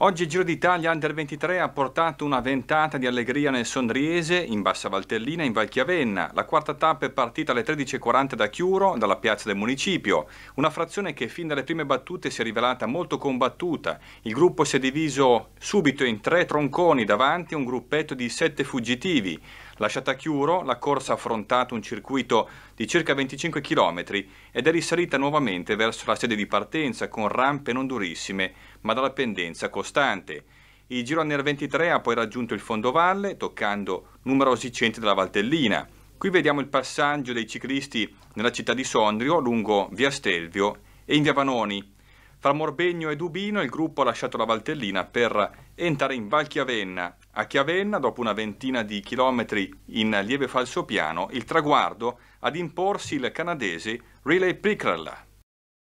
Oggi il Giro d'Italia Under 23 ha portato una ventata di allegria nel Sondriese, in Bassa Valtellina e in Valchiavenna. La quarta tappa è partita alle 13.40 da Chiuro, dalla piazza del municipio. Una frazione che fin dalle prime battute si è rivelata molto combattuta. Il gruppo si è diviso subito in tre tronconi davanti a un gruppetto di sette fuggitivi. Lasciata a Chiuro, la corsa ha affrontato un circuito di circa 25 km ed è risalita nuovamente verso la sede di partenza con rampe non durissime, ma dalla pendenza costante costante. Il girone del 23 ha poi raggiunto il fondovalle, toccando numerosi centri della Valtellina. Qui vediamo il passaggio dei ciclisti nella città di Sondrio, lungo via Stelvio e in via Vanoni. Fra Morbegno e Dubino il gruppo ha lasciato la Valtellina per entrare in Val Chiavenna. A Chiavenna, dopo una ventina di chilometri in lieve falso piano, il traguardo ad imporsi il canadese Riley Pickrell.